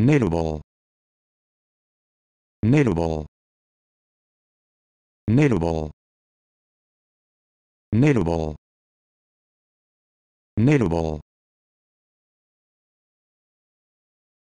Knittable. Knittable. Knittable. Knittable. Knittable.